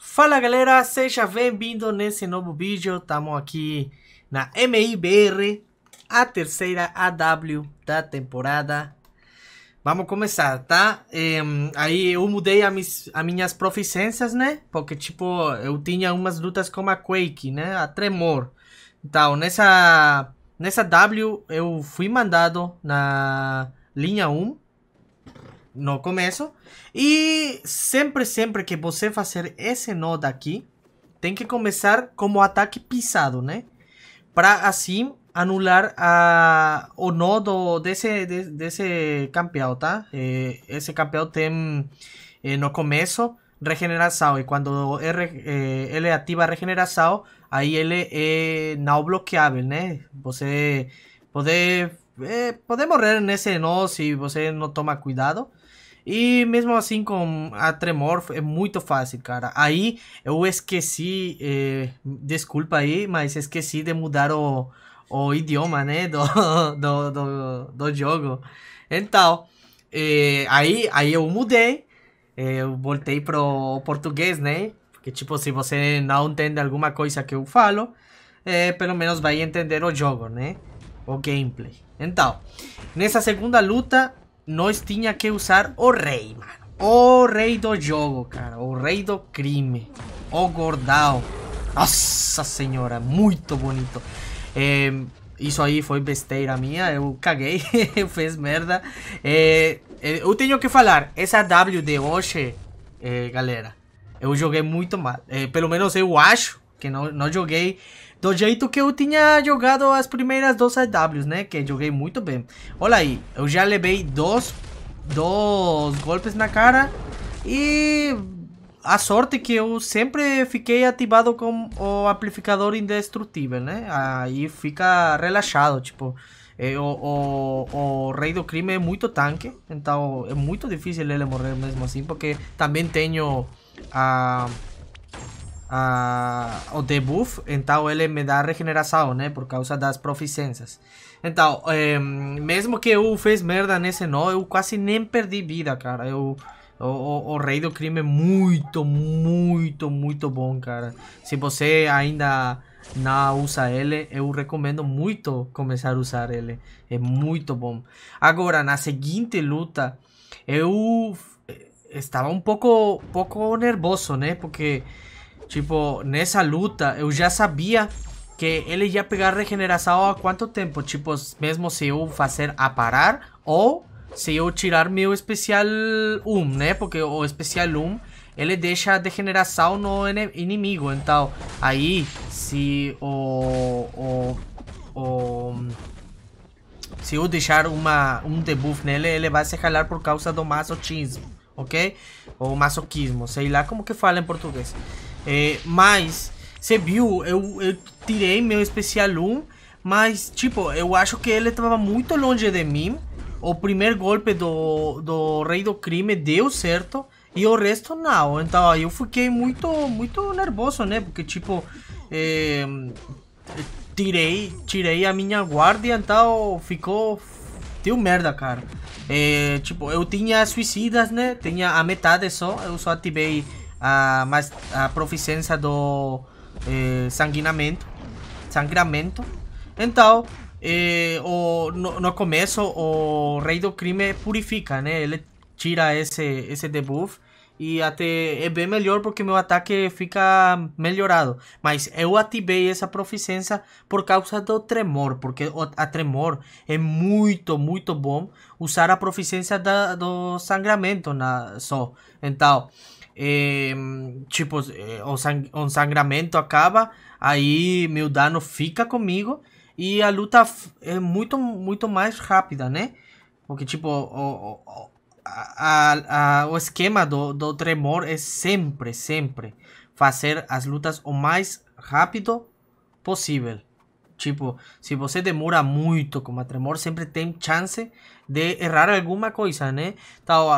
Fala galera, seja bem-vindo nesse novo vídeo, estamos aqui na MIBR, a terceira AW da temporada. Vamos começar, tá? É, aí eu mudei as mis, minhas proficiências, né? Porque tipo, eu tinha umas lutas como a Quake, né? A Tremor. Então, nessa, nessa W eu fui mandado na linha 1, no eso y siempre, siempre que você ese ese nodo aquí tem que comenzar como ataque pisado, né? Para así, anular a, o de ese de ese campeão, tá? esse eh, campeón tem eh, no começo regeneração e quando ele ativa a regeneração, aí ele es no bloqueável, né? Você puede pode morrer ese nodo si você eh, no toma cuidado. E mesmo assim, com a tremor, é muito fácil, cara. Aí eu esqueci, eh, desculpa aí, mas esqueci de mudar o, o idioma, né? Do, do, do, do jogo. Então, eh, aí, aí eu mudei, eh, eu voltei pro português, né? Porque, tipo, se você não entende alguma coisa que eu falo, eh, pelo menos vai entender o jogo, né? O gameplay. Então, nessa segunda luta, nós tinha que usar o rei, mano. O rei do jogo, cara. O rei do crime. O gordão. Nossa senhora, muito bonito. É, isso aí foi besteira minha, eu caguei, eu fiz merda. É, é, eu tenho que falar, essa W de hoje, é, galera, eu joguei muito mal. É, pelo menos eu acho que não, não joguei do jeito que eu tinha jogado as primeiras duas AWs, né? Que joguei muito bem. Olha aí, eu já levei dois, dois golpes na cara e a sorte que eu sempre fiquei ativado com o amplificador indestrutível, né? Aí fica relaxado, tipo... Eh, o, o, o, rei do crime é muito tanque, então é muito difícil ele morrer mesmo assim, porque também tenho a... Uh, a, o debuff, então ele me dá regeneração, né? Por causa das proficiências. Então, é, mesmo que eu fez merda nesse nó, eu quase nem perdi vida, cara. Eu, o, o, o, Rei do Crime é muito, muito, muito bom, cara. Se você ainda não usa ele, eu recomendo muito começar a usar ele. É muito bom. Agora, na seguinte luta, eu estava um pouco, pouco nervoso, né? Porque Tipo, nessa luta eu já sabia que ele ia pegar regeneração há quanto tempo? Tipo, mesmo se eu fazer a parar ou se eu tirar meu especial 1, né? Porque o especial 1 ele deixa degeneração no inimigo. Então, aí, se o. o, o se eu deixar uma, um debuff nele, ele vai se ralar por causa do masochismo, ok? Ou masoquismo, sei lá como que fala em português. É, mas, você viu, eu, eu tirei meu especial 1, mas, tipo, eu acho que ele estava muito longe de mim. O primeiro golpe do, do Rei do Crime deu certo e o resto não. Então, eu fiquei muito, muito nervoso, né? Porque, tipo, é, tirei, tirei a minha guarda, então ficou... Deu merda, cara. É, tipo, eu tinha suicidas, né? Tinha a metade só, eu só ativei a, mas, a proficiência do eh, sanguinamento, sangramento. Então, eh, o, no, no, começo, o rei do crime purifica, né? Ele tira esse, esse debuff. E até é bem melhor porque meu ataque fica melhorado. Mas eu ativei essa proficiência por causa do tremor. Porque a tremor é muito, muito bom usar a proficiência da, do sangramento na, só. Então, é, tipo, o, sang o sangramento acaba, aí meu dano fica comigo e a luta é muito, muito mais rápida, né? Porque, tipo, o, o, a, a, o esquema do, do tremor é sempre, sempre fazer as lutas o mais rápido possível. Tipo, si vos demora mucho como a Tremor, siempre tem chance de errar cosa, cosa ne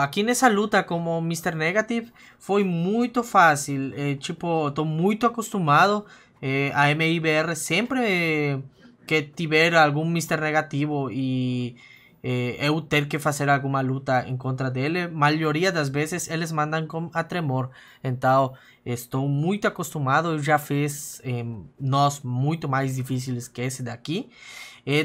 aquí en esa luta como Mr. Negative, fue muy fácil. Eh, tipo, estoy muy acostumado eh, a a MIBR siempre que tiver algún Mr. Negativo y... eh, eu ter que fazer alguma luta em contra dele, maioria das vezes eles mandam com a tremor. Então, estou muito acostumado, eu já fiz eh, nós muito mais difíceis que esse daqui.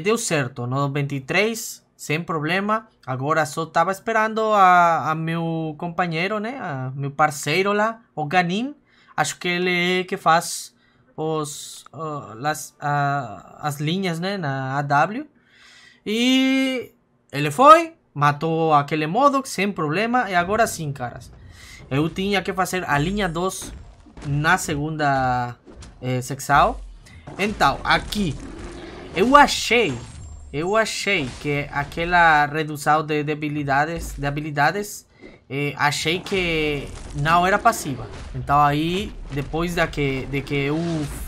deu certo, no 23, sem problema. Agora só estava esperando a, a, meu companheiro, né? A meu parceiro lá, o Ganin. Acho que ele é que faz os, uh, las, uh, as linhas né? na AW. E ele foi, matou aquele Modok sem problema e agora sim, caras. Eu tinha que fazer a linha 2 na segunda eh, Então, aqui, eu achei, eu achei que aquela redução de, debilidades habilidades, de habilidades eh, achei que não era passiva. Então aí, depois da que, de que eu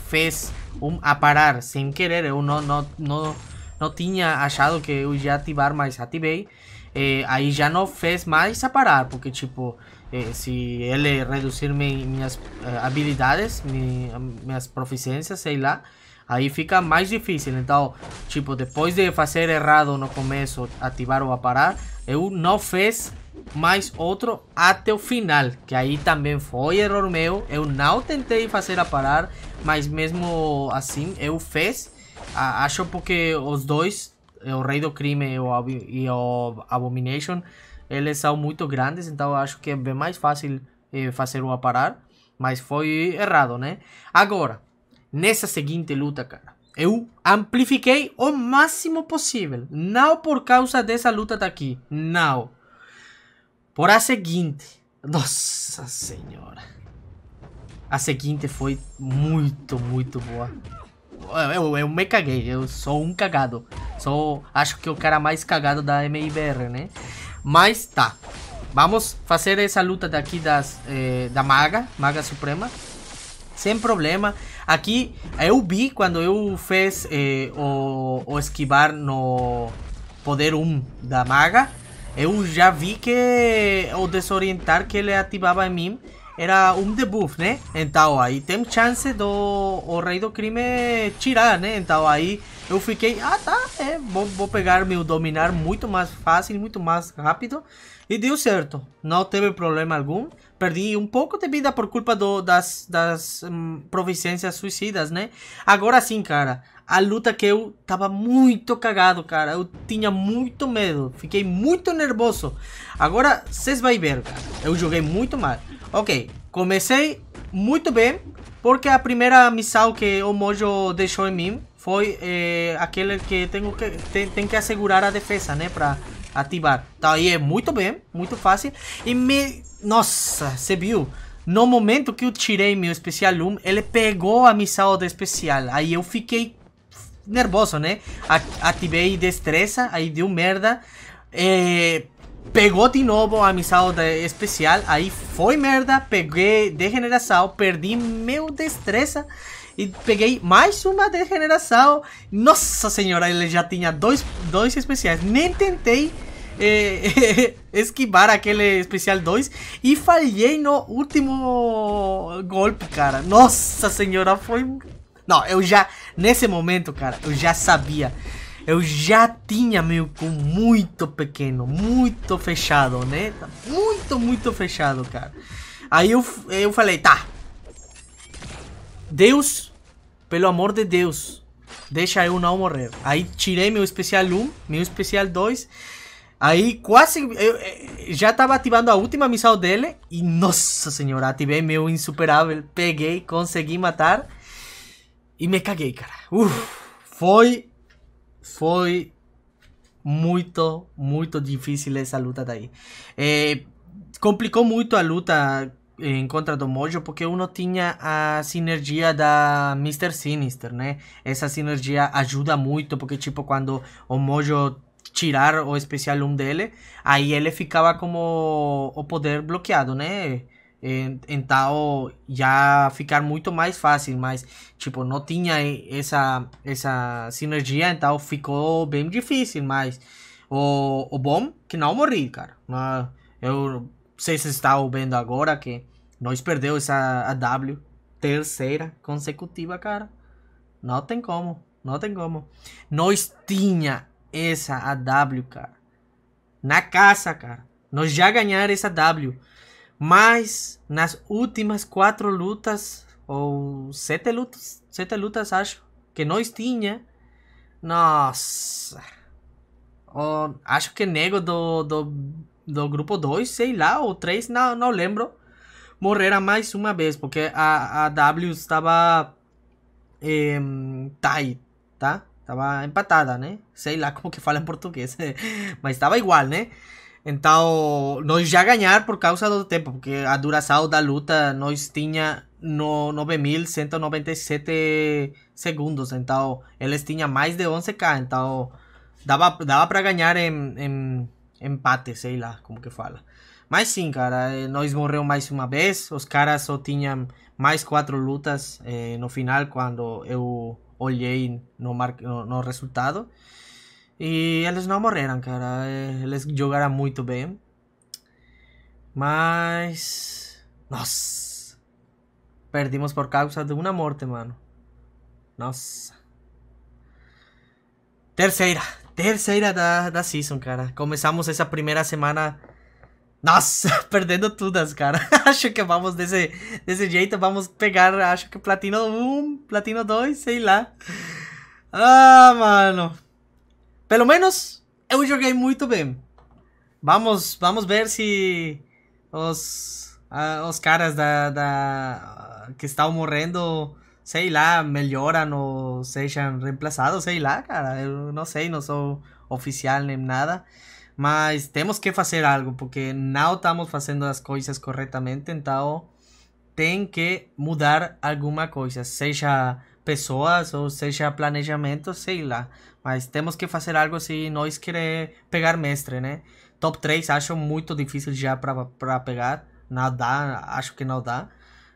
fiz um aparar sem querer, eu não, não, não não tinha achado que eu ia ativar, mas ativei, é, aí já não fez mais a parar, porque tipo, é, se ele reduzir minhas eh, habilidades, minhas proficiências, sei lá, aí fica mais difícil. Então, tipo, depois de fazer errado no começo, ativar ou aparar, eu não fiz mais outro até o final, que aí também foi erro meu. Eu não tentei fazer a parar mas mesmo assim eu fiz acho porque os dois, eh, o Rei do Crime e o, e o Abomination, eles são muito grandes, então acho que é bem mais fácil eh, fazer o aparar. Mas foi errado, né? Agora, nessa seguinte luta, cara, eu amplifiquei o máximo possível. Não por causa dessa luta daqui, não. Por a seguinte. Nossa Senhora. A seguinte foi muito, muito boa. É, eu, eu me caguei, eu sou um cagado. Sou, acho que o cara mais cagado da MIBR, né? Mas tá. Vamos fazer essa luta daqui das, eh, da Maga, Maga Suprema. Sem problema. Aqui, eu vi quando eu fiz eh, o, o esquivar no poder 1 da Maga. Eu já vi que o desorientar que ele ativava em mim era um debuff, né? Então aí tem chance do o rei do crime tirar, né? Então aí eu fiquei, ah tá, é, vou, vou pegar meu dominar muito mais fácil, muito mais rápido. E deu certo, não teve problema algum. Perdi um pouco de vida por culpa do, das, das hum, providências suicidas, né? Agora sim, cara, a luta que eu tava muito cagado, cara. Eu tinha muito medo, fiquei muito nervoso. Agora, vocês vão ver, cara, eu joguei muito mal. Ok, comecei muito bem, porque a primeira missão que o Mojo deixou em mim foi é, aquele que tenho que tem, tem, que assegurar a defesa, né, para ativar. Então aí é muito bem, muito fácil. E me, nossa, você viu? No momento que eu tirei meu especial 1, ele pegou a missão do especial. Aí eu fiquei nervoso, né? Ativei destreza, aí deu merda. É, Pegou de novo a missão especial, aí foi merda, peguei degeneração, perdi meu destreza e peguei mais uma degeneração. Nossa senhora, ele já tinha dois, dois especiais, nem tentei eh, esquivar aquele especial 2 e falhei no último golpe, cara. Nossa senhora, foi... Não, eu já, nesse momento, cara, eu já sabia eu já tinha meu cu muito pequeno, muito fechado, né? Muito, muito fechado, cara. Aí eu, eu falei, tá. Deus, pelo amor de Deus, deixa eu não morrer. Aí tirei meu especial 1, meu especial 2. Aí quase. Eu, eh, já tava ativando a última missão dele. E nossa senhora, ativei meu insuperável. Peguei, consegui matar. E me caguei, cara. Uf, foi foi muito, muito difícil essa luta daí. É, complicou muito a luta em contra do Mojo, porque um tinha a sinergia da Mr. Sinister, né? Essa sinergia ajuda muito, porque, tipo, quando o Mojo tirar o especial 1 um dele, aí ele ficava como o poder bloqueado, né? então já ficar muito mais fácil, mas tipo, não tinha essa, essa sinergia, então ficou bem difícil, mas o, o bom que não morri, cara. Eu vocês estão vendo agora que nós perdeu essa a W terceira consecutiva, cara. Não tem como, não tem como. Nós tinha essa W cara. Na casa, cara. Nós já ganhar essa W. Mas nas últimas quatro lutas, ou sete lutas, sete lutas acho, que nós tinha, nossa, oh, acho que nego do, do, do grupo 2, sei lá, ou 3, não, não lembro, morrera mais uma vez, porque a, a W estava eh, tight, tá? Estava empatada, né? Sei lá como que fala em português, mas estava igual, né? Então, nós já ganhar por causa do tempo, porque a duração da luta nós tinha no 9.197 segundos, então eles tinham mais de 11k, então dava, dava para ganhar em, em empate, sei lá como que fala. Mas sim, cara, eh, nós morreu mais uma vez, os caras só tinham mais quatro lutas eh, no final quando eu olhei no, mar... no, no resultado. Y ellos no morreram, cara. Eles jogaram muy bien. Mas. Nossa! Perdimos por causa de una muerte, mano. Nossa. Terceira. Terceira da, da season, cara. Comenzamos esa primera semana. Nossa, Perdiendo todas, cara. acho que vamos desse, ese jeito. Vamos a pegar, acho que platino 1, platino 2, sei lá. Ah, mano. Pelo menos é eu joguei muito bem. Vamos, vamos ver se os, os caras da, da que estão morrendo, sei lá, melhoram ou sejam reemplaçados, sei lá, cara. Eu não sei, não sou oficial nem nada. Mas temos que fazer algo, porque não estamos fazendo as coisas corretamente, então tem que mudar alguma coisa. Seja pessoas ou seja planejamento, sei lá. Mas temos que fazer algo se nós querer pegar mestre, né? Top 3 acho muito difícil já para pegar. Não dá, acho que não dá.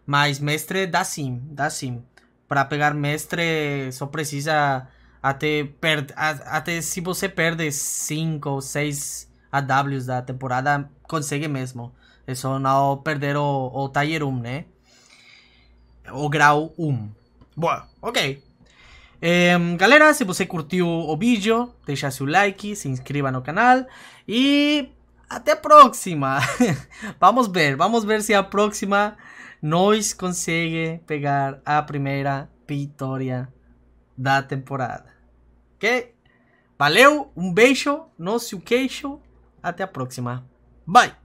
Mas mestre dá sim, dá sim. Para pegar mestre só precisa até per até se você perde 5 ou 6 AWs da temporada, consegue mesmo. É só não perder o, o Tier 1, né? O grau 1. Bueno, ok. Em, galera, se você curtiu o vídeo, deixa seu like, se inscreva no canal Y... E até próxima. vamos ver, vamos ver si a próxima nós consigue pegar a primeira vitória da temporada. Ok? Valeu, un um beijo no seu queixo. Até a próxima. Bye!